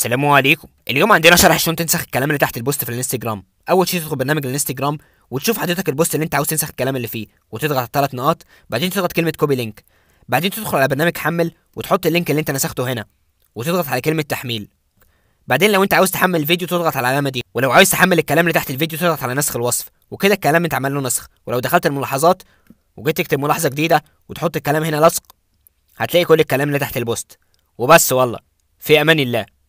السلام عليكم اليوم عندنا شرح شلون تنسخ الكلام اللي تحت البوست في الانستجرام اول شيء تدخل برنامج الانستجرام وتشوف حضرتك البوست اللي انت عاوز تنسخ الكلام اللي فيه وتضغط على ثلاث نقاط بعدين تضغط كلمه كوبي لينك بعدين تدخل على برنامج حمل وتحط اللينك اللي انت نسخته هنا وتضغط على كلمه تحميل بعدين لو انت عاوز تحمل الفيديو تضغط على العلامه دي ولو عاوز تحمل الكلام اللي تحت الفيديو تضغط على نسخ الوصف وكده الكلام اتعمل له نسخ ولو دخلت الملاحظات وجيت تكتب ملاحظه جديده وتحط الكلام هنا لصق هتلاقي كل الكلام اللي تحت البوست وبس والله في امان الله